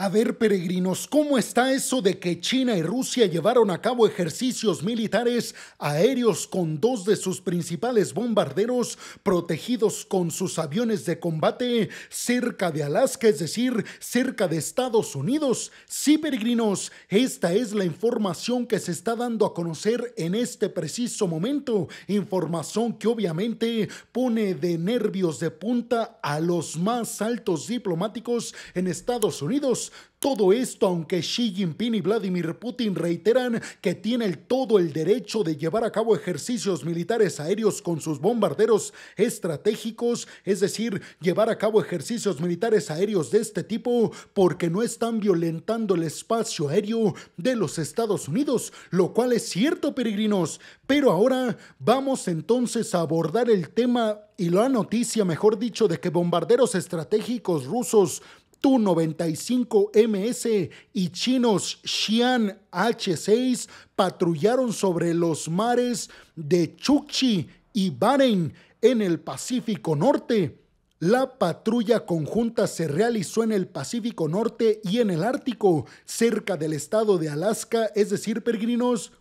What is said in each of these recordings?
A ver, peregrinos, ¿cómo está eso de que China y Rusia llevaron a cabo ejercicios militares aéreos con dos de sus principales bombarderos protegidos con sus aviones de combate cerca de Alaska, es decir, cerca de Estados Unidos? Sí, peregrinos, esta es la información que se está dando a conocer en este preciso momento, información que obviamente pone de nervios de punta a los más altos diplomáticos en Estados Unidos todo esto aunque Xi Jinping y Vladimir Putin reiteran que tiene todo el derecho de llevar a cabo ejercicios militares aéreos con sus bombarderos estratégicos, es decir, llevar a cabo ejercicios militares aéreos de este tipo porque no están violentando el espacio aéreo de los Estados Unidos, lo cual es cierto, peregrinos. Pero ahora vamos entonces a abordar el tema y la noticia, mejor dicho, de que bombarderos estratégicos rusos tu-95MS y chinos Xi'an H6 patrullaron sobre los mares de Chukchi y Bahrein en el Pacífico Norte. La patrulla conjunta se realizó en el Pacífico Norte y en el Ártico, cerca del estado de Alaska, es decir, peregrinos,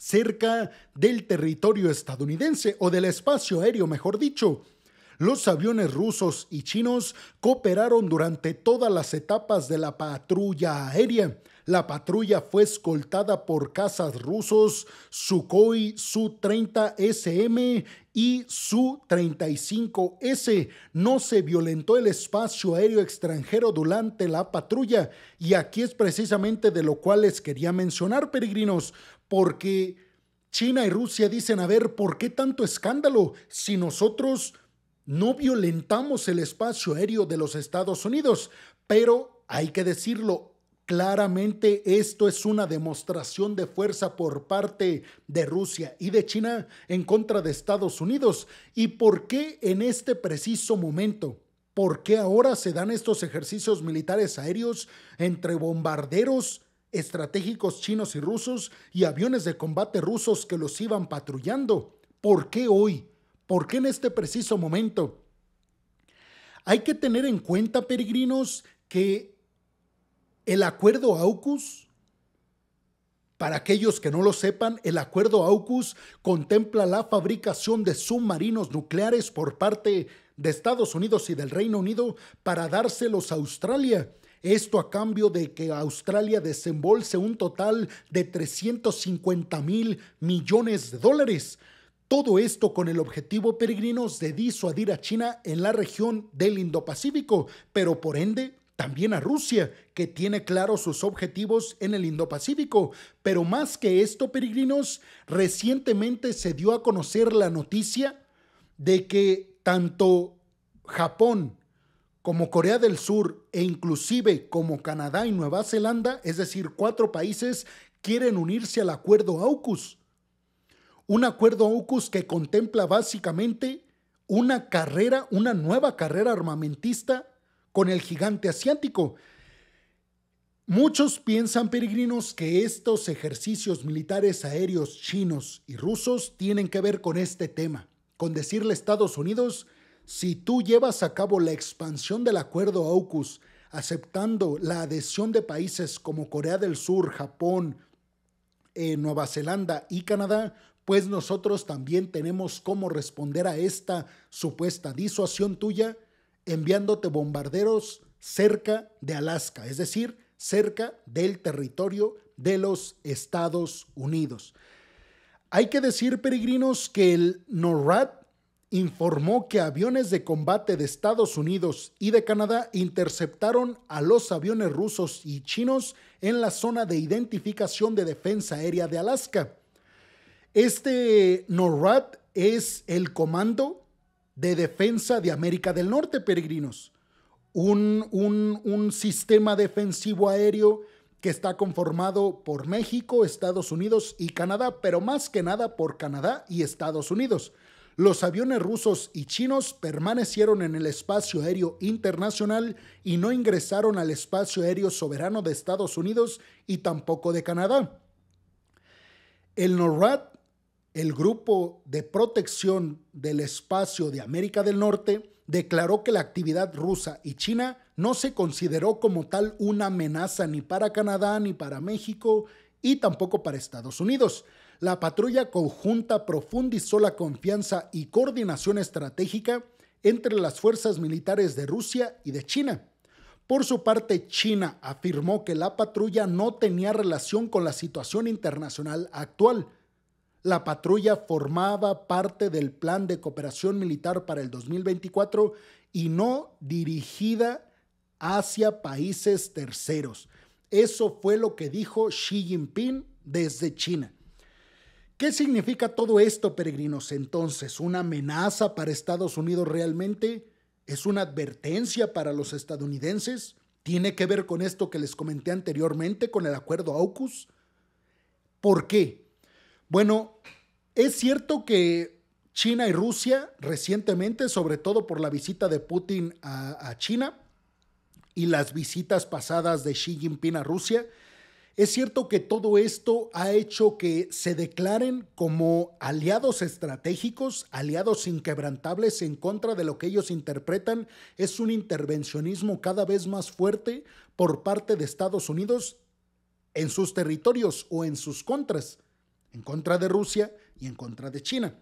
cerca del territorio estadounidense o del espacio aéreo, mejor dicho. Los aviones rusos y chinos cooperaron durante todas las etapas de la patrulla aérea. La patrulla fue escoltada por cazas rusos Sukhoi Su-30SM y Su-35S. No se violentó el espacio aéreo extranjero durante la patrulla. Y aquí es precisamente de lo cual les quería mencionar, peregrinos, porque China y Rusia dicen, a ver, ¿por qué tanto escándalo si nosotros no violentamos el espacio aéreo de los Estados Unidos, pero hay que decirlo, Claramente esto es una demostración de fuerza por parte de Rusia y de China en contra de Estados Unidos. ¿Y por qué en este preciso momento? ¿Por qué ahora se dan estos ejercicios militares aéreos entre bombarderos estratégicos chinos y rusos y aviones de combate rusos que los iban patrullando? ¿Por qué hoy? ¿Por qué en este preciso momento? Hay que tener en cuenta, peregrinos, que el acuerdo AUKUS, para aquellos que no lo sepan, el acuerdo AUKUS contempla la fabricación de submarinos nucleares por parte de Estados Unidos y del Reino Unido para dárselos a Australia. Esto a cambio de que Australia desembolse un total de 350 mil millones de dólares. Todo esto con el objetivo, peregrinos, de disuadir a China en la región del Indo-Pacífico, pero por ende también a Rusia, que tiene claros sus objetivos en el Indo-Pacífico. Pero más que esto, peregrinos, recientemente se dio a conocer la noticia de que tanto Japón como Corea del Sur e inclusive como Canadá y Nueva Zelanda, es decir, cuatro países, quieren unirse al acuerdo AUKUS un acuerdo AUKUS que contempla básicamente una carrera, una nueva carrera armamentista con el gigante asiático. Muchos piensan, peregrinos, que estos ejercicios militares aéreos chinos y rusos tienen que ver con este tema, con decirle a Estados Unidos, si tú llevas a cabo la expansión del acuerdo AUKUS, aceptando la adhesión de países como Corea del Sur, Japón, eh, Nueva Zelanda y Canadá, pues nosotros también tenemos cómo responder a esta supuesta disuasión tuya enviándote bombarderos cerca de Alaska, es decir, cerca del territorio de los Estados Unidos. Hay que decir, peregrinos, que el NORAD informó que aviones de combate de Estados Unidos y de Canadá interceptaron a los aviones rusos y chinos en la zona de identificación de defensa aérea de Alaska este NORAD es el Comando de Defensa de América del Norte, peregrinos. Un, sistema defensivo aéreo que está conformado por México, Estados Unidos y Canadá, pero más que nada por Canadá y Estados Unidos. Los aviones rusos y chinos permanecieron en el espacio aéreo internacional y no ingresaron al espacio aéreo soberano de Estados Unidos y tampoco de Canadá. El NORAD el Grupo de Protección del Espacio de América del Norte declaró que la actividad rusa y China no se consideró como tal una amenaza ni para Canadá, ni para México, y tampoco para Estados Unidos. La patrulla conjunta profundizó la confianza y coordinación estratégica entre las fuerzas militares de Rusia y de China. Por su parte, China afirmó que la patrulla no tenía relación con la situación internacional actual, la patrulla formaba parte del plan de cooperación militar para el 2024 y no dirigida hacia países terceros. Eso fue lo que dijo Xi Jinping desde China. ¿Qué significa todo esto, peregrinos? Entonces, ¿una amenaza para Estados Unidos realmente? ¿Es una advertencia para los estadounidenses? ¿Tiene que ver con esto que les comenté anteriormente, con el acuerdo AUKUS? ¿Por qué? Bueno, es cierto que China y Rusia recientemente, sobre todo por la visita de Putin a, China y las visitas pasadas de Xi Jinping a Rusia, es cierto que todo esto ha hecho que se declaren como aliados estratégicos, aliados inquebrantables en contra de lo que ellos interpretan es un intervencionismo cada vez más fuerte por parte de Estados Unidos en sus territorios o en sus contras en contra de Rusia y en contra de China.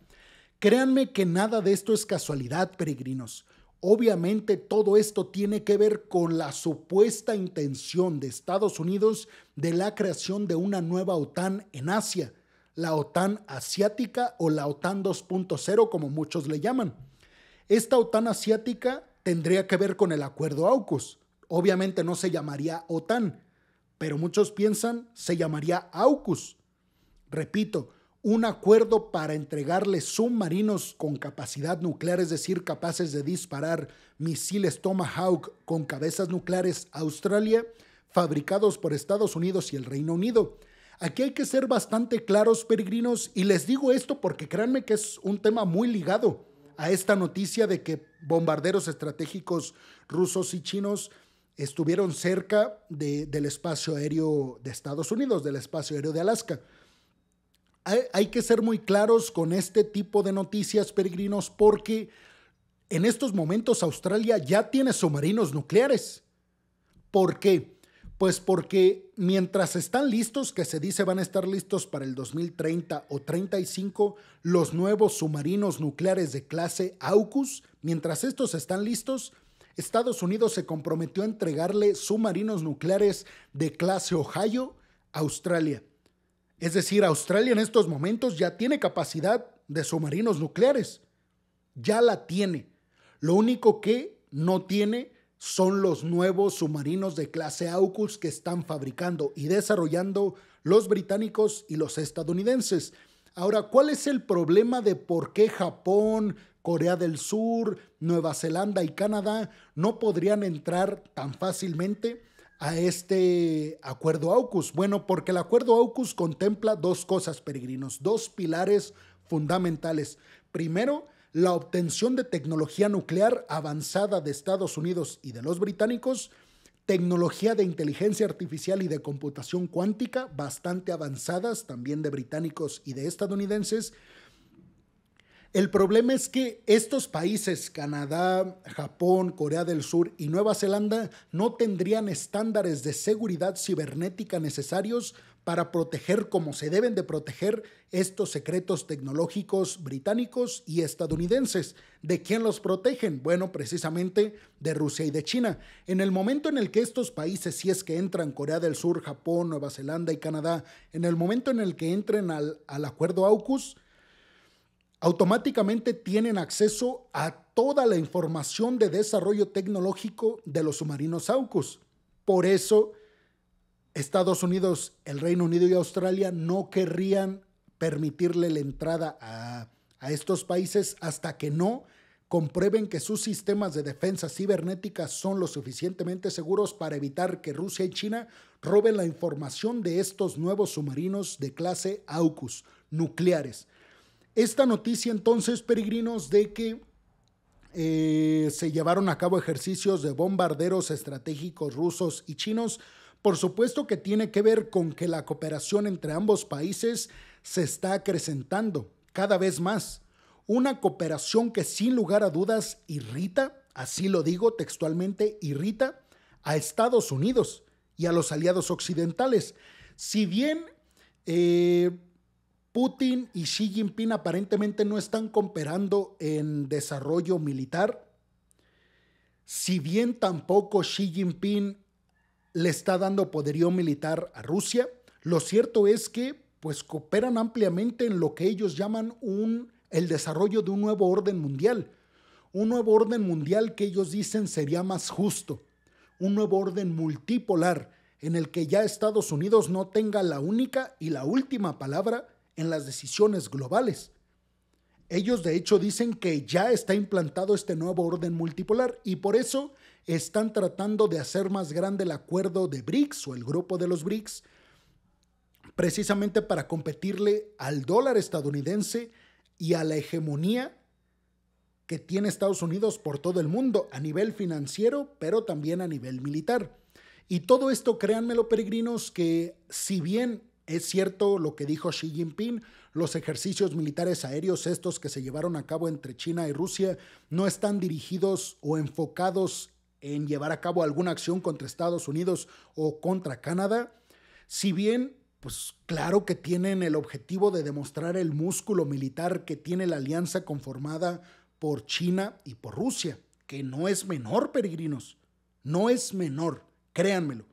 Créanme que nada de esto es casualidad, peregrinos. Obviamente todo esto tiene que ver con la supuesta intención de Estados Unidos de la creación de una nueva OTAN en Asia, la OTAN asiática o la OTAN 2.0 como muchos le llaman. Esta OTAN asiática tendría que ver con el acuerdo AUKUS. Obviamente no se llamaría OTAN, pero muchos piensan se llamaría AUKUS, repito, un acuerdo para entregarle submarinos con capacidad nuclear, es decir, capaces de disparar misiles Tomahawk con cabezas nucleares a Australia, fabricados por Estados Unidos y el Reino Unido. Aquí hay que ser bastante claros, peregrinos, y les digo esto porque créanme que es un tema muy ligado a esta noticia de que bombarderos estratégicos rusos y chinos estuvieron cerca del espacio aéreo de Estados Unidos, del espacio aéreo de Alaska hay, que ser muy claros con este tipo de noticias, peregrinos, porque en estos momentos Australia ya tiene submarinos nucleares. ¿Por qué? Pues porque mientras están listos, que se dice van a estar listos para el 2030 o 35, los nuevos submarinos nucleares de clase AUKUS, mientras estos están listos, Estados Unidos se comprometió a entregarle submarinos nucleares de clase Ohio a Australia. Es decir, Australia en estos momentos ya tiene capacidad de submarinos nucleares. Ya la tiene. Lo único que no tiene son los nuevos submarinos de clase AUKUS que están fabricando y desarrollando los británicos y los estadounidenses. Ahora, ¿cuál es el problema de por qué Japón, Corea del Sur, Nueva Zelanda y Canadá no podrían entrar tan fácilmente? a este acuerdo AUKUS? Bueno, porque el acuerdo AUKUS contempla dos cosas, peregrinos, dos pilares fundamentales. Primero, la obtención de tecnología nuclear avanzada de Estados Unidos y de los británicos, tecnología de inteligencia artificial y de computación cuántica bastante avanzadas también de británicos y de estadounidenses, el problema es que estos países, Canadá, Japón, Corea del Sur y Nueva Zelanda, no tendrían estándares de seguridad cibernética necesarios para proteger como se deben de proteger estos secretos tecnológicos británicos y estadounidenses. ¿De quién los protegen? Bueno, precisamente de Rusia y de China. En el momento en el que estos países, si es que entran Corea del Sur, Japón, Nueva Zelanda y Canadá, en el momento en el que entren al, al acuerdo AUKUS, automáticamente tienen acceso a toda la información de desarrollo tecnológico de los submarinos AUKUS. Por eso, Estados Unidos, el Reino Unido y Australia no querrían permitirle la entrada a, estos países hasta que no comprueben que sus sistemas de defensa cibernética son lo suficientemente seguros para evitar que Rusia y China roben la información de estos nuevos submarinos de clase AUKUS nucleares esta noticia entonces, peregrinos, de que eh, se llevaron a cabo ejercicios de bombarderos estratégicos rusos y chinos, por supuesto que tiene que ver con que la cooperación entre ambos países se está acrecentando cada vez más. Una cooperación que sin lugar a dudas irrita, así lo digo textualmente, irrita a Estados Unidos y a los aliados occidentales. Si bien eh, Putin y Xi Jinping aparentemente no están cooperando en desarrollo militar. Si bien tampoco Xi Jinping le está dando poderío militar a Rusia, lo cierto es que pues cooperan ampliamente en lo que ellos llaman un, el desarrollo de un nuevo orden mundial. Un nuevo orden mundial que ellos dicen sería más justo. Un nuevo orden multipolar en el que ya Estados Unidos no tenga la única y la última palabra, en las decisiones globales. Ellos de hecho dicen que ya está implantado este nuevo orden multipolar y por eso están tratando de hacer más grande el acuerdo de BRICS o el grupo de los BRICS, precisamente para competirle al dólar estadounidense y a la hegemonía que tiene Estados Unidos por todo el mundo, a nivel financiero, pero también a nivel militar. Y todo esto, créanmelo, peregrinos, que si bien es cierto lo que dijo Xi Jinping, los ejercicios militares aéreos estos que se llevaron a cabo entre China y Rusia no están dirigidos o enfocados en llevar a cabo alguna acción contra Estados Unidos o contra Canadá, si bien, pues claro que tienen el objetivo de demostrar el músculo militar que tiene la alianza conformada por China y por Rusia, que no es menor, peregrinos, no es menor, créanmelo.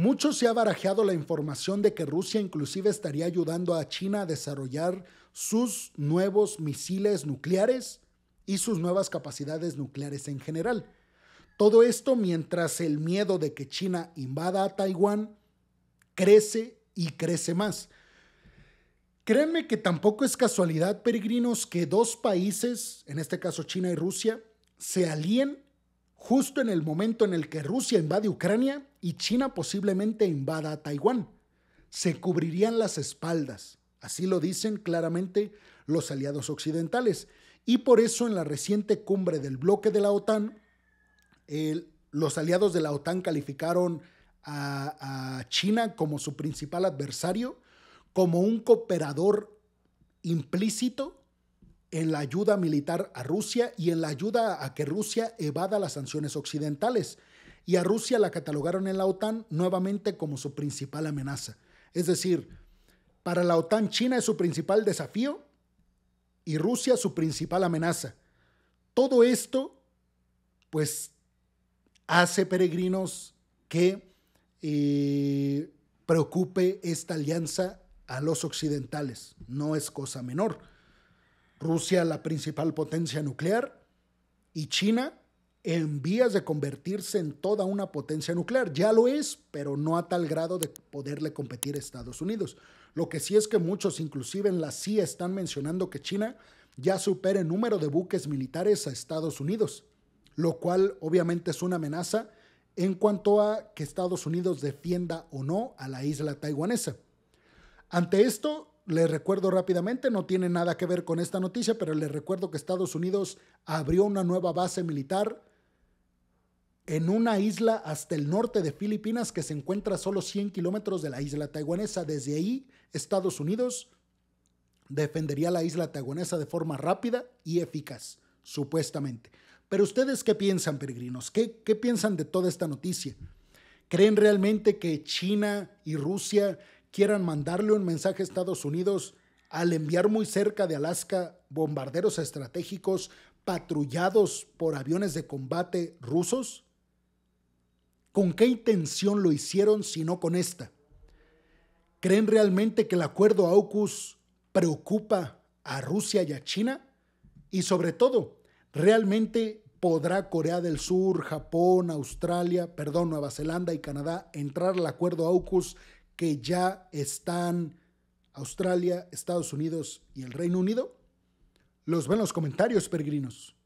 Mucho se ha barajado la información de que Rusia inclusive estaría ayudando a China a desarrollar sus nuevos misiles nucleares y sus nuevas capacidades nucleares en general. Todo esto mientras el miedo de que China invada a Taiwán crece y crece más. Créanme que tampoco es casualidad, peregrinos, que dos países, en este caso China y Rusia, se alíen justo en el momento en el que Rusia invade Ucrania y China posiblemente invada a Taiwán. Se cubrirían las espaldas, así lo dicen claramente los aliados occidentales. Y por eso en la reciente cumbre del bloque de la OTAN, los aliados de la OTAN calificaron a, a China como su principal adversario, como un cooperador implícito en la ayuda militar a Rusia y en la ayuda a que Rusia evada las sanciones occidentales y a Rusia la catalogaron en la OTAN nuevamente como su principal amenaza. Es decir, para la OTAN China es su principal desafío y Rusia su principal amenaza. Todo esto, pues, hace peregrinos que eh, preocupe esta alianza a los occidentales. No es cosa menor. Rusia la principal potencia nuclear y China en vías de convertirse en toda una potencia nuclear. Ya lo es, pero no a tal grado de poderle competir a Estados Unidos. Lo que sí es que muchos, inclusive en la CIA, están mencionando que China ya supere el número de buques militares a Estados Unidos, lo cual obviamente es una amenaza en cuanto a que Estados Unidos defienda o no a la isla taiwanesa. Ante esto, les recuerdo rápidamente, no tiene nada que ver con esta noticia, pero les recuerdo que Estados Unidos abrió una nueva base militar en una isla hasta el norte de Filipinas que se encuentra a solo 100 kilómetros de la isla taiwanesa. Desde ahí, Estados Unidos defendería la isla taiwanesa de forma rápida y eficaz, supuestamente. Pero ustedes qué piensan, peregrinos? ¿Qué, qué piensan de toda esta noticia? ¿Creen realmente que China y Rusia quieran mandarle un mensaje a Estados Unidos al enviar muy cerca de Alaska bombarderos estratégicos patrullados por aviones de combate rusos? ¿Con qué intención lo hicieron si no con esta? ¿Creen realmente que el acuerdo AUKUS preocupa a Rusia y a China? Y sobre todo, ¿realmente podrá Corea del Sur, Japón, Australia, perdón, Nueva Zelanda y Canadá entrar al acuerdo AUKUS que ya están Australia, Estados Unidos y el Reino Unido? Los ven los comentarios, peregrinos.